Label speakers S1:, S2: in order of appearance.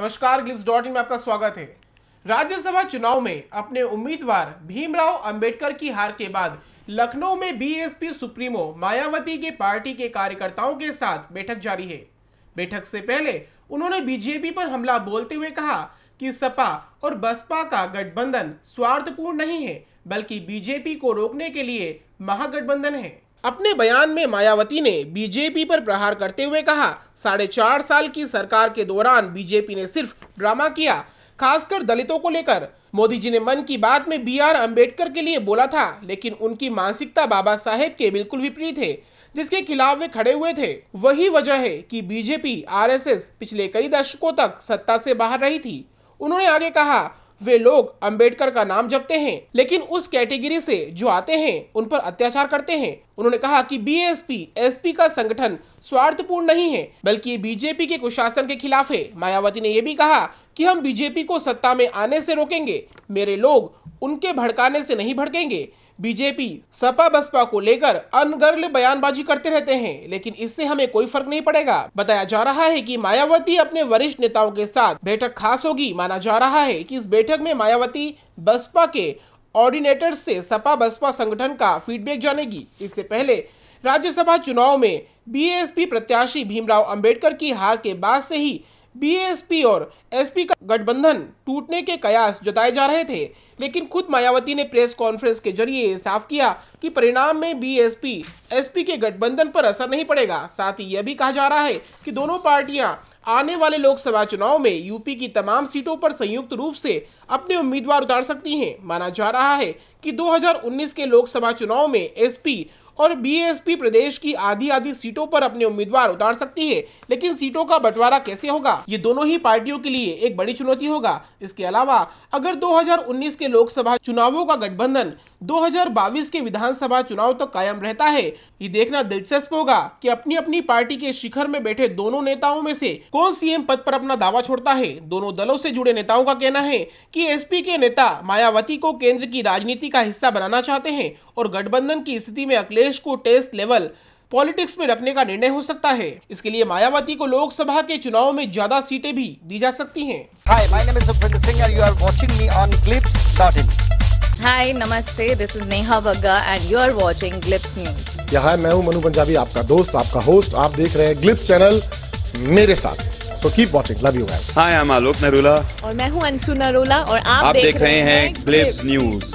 S1: नमस्कार ग्लिप्स dot in में आपका स्वागत है राज्यसभा चुनाव में अपने उम्मीदवार भीमराव अंबेडकर की हार के बाद लखनऊ में बीएसपी सुप्रीमो मायावती के पार्टी के कार्यकर्ताओं के साथ बैठक जारी है बैठक से पहले उन्होंने बीजेपी पर हमला बोलते हुए कहा कि सपा और बसपा का गठबंधन स्वार्थपूर्ण नहीं है बल्कि बीजेपी को रोकने के लिए महागठबंधन है अपने बयान में मायावती ने बीजेपी पर प्रहार करते हुए कहा साढ़े चार साल की सरकार के दौरान बीजेपी ने सिर्फ ड्रामा किया खासकर दलितों को लेकर मोदी जी ने मन की बात में बी आर अम्बेडकर के लिए बोला था लेकिन उनकी मानसिकता बाबा साहेब के बिल्कुल विपरीत है जिसके खिलाफ वे खड़े हुए थे वही वजह है कि बीजेपी आरएसएस पिछले कई दशकों तक सत्ता से बाहर रही थी उन्होंने आगे कहा वे लोग अंबेडकर का नाम जपते हैं लेकिन उस कैटेगरी से जो आते हैं उन पर अत्याचार करते हैं उन्होंने कहा कि बीएसपी एसपी का संगठन स्वार्थपूर्ण नहीं है बल्कि बीजेपी के कुशासन के खिलाफ है मायावती ने यह भी कहा कि हम बीजेपी को सत्ता में आने से रोकेंगे मेरे लोग उनके भड़काने से नहीं भड़केंगे बीजेपी सपा बसपा को लेकर अनगर्ल बयानबाजी करते रहते हैं लेकिन इससे हमें कोई फर्क नहीं पड़ेगा बताया जा रहा है कि मायावती अपने वरिष्ठ नेताओं के साथ बैठक खास होगी माना जा रहा है कि इस बैठक में मायावती बसपा के ऑर्डिनेटर से सपा बसपा संगठन का फीडबैक जानेगी इससे पहले राज्यसभा चुनाव में बीएसपी प्रत्याशी भीमराव अंबेडकर की हार के बाद से ही बीएसपी और एसपी का गठबंधन टूटने के कयास जताए जा रहे थे लेकिन खुद मायावती ने प्रेस कॉन्फ्रेंस के जरिए साफ किया कि परिणाम में बीएसपी एसपी के गठबंधन पर असर नहीं पड़ेगा साथ ही यह भी कहा जा रहा है कि दोनों पार्टियां आने वाले लोकसभा चुनाव में यूपी की तमाम सीटों पर संयुक्त रूप से अपने उम्मीदवार उतार सकती हैं माना जा रहा है कि 2019 के लोकसभा चुनाव में एसपी और बीएसपी प्रदेश की आधी आधी सीटों पर अपने उम्मीदवार उतार सकती है लेकिन सीटों का बंटवारा कैसे होगा ये दोनों ही पार्टियों के लिए एक बड़ी चुनौती होगा इसके अलावा अगर 2019 के लोकसभा चुनावों का गठबंधन 2022 के विधानसभा चुनाव तक तो कायम रहता है ये देखना दिलचस्प होगा कि अपनी अपनी पार्टी के शिखर में बैठे दोनों नेताओं में से कौन सीएम पद पर अपना दावा छोड़ता है दोनों दलों से जुड़े नेताओं का कहना है कि एसपी के नेता मायावती को केंद्र की राजनीति का हिस्सा बनाना चाहते हैं और गठबंधन की स्थिति में अखिलेश प्रदेश को टेस्ट लेवल पॉलिटिक्स में रखने का निर्णय हो सकता है इसके लिए मायावती को लोकसभा के चुनाव में ज्यादा सीटें भी दी जा सकती हैं। Hi my name is Suprinder Singh and you are watching me on clips.in hi नमस्ते this is Neha Bagga and you are watching Clips news या हाय मैं हूं मनु पंजाबी आपका दोस्त आपका होस्ट आप देख रहे हैं ग्लिप्स चैनल मेरे साथ so keep watching love you guys hi I am Alok Narola और मैं हूं अंशु नरोला और आप, आप देख, देख रहे हैं ग्लिप्स न्यूज़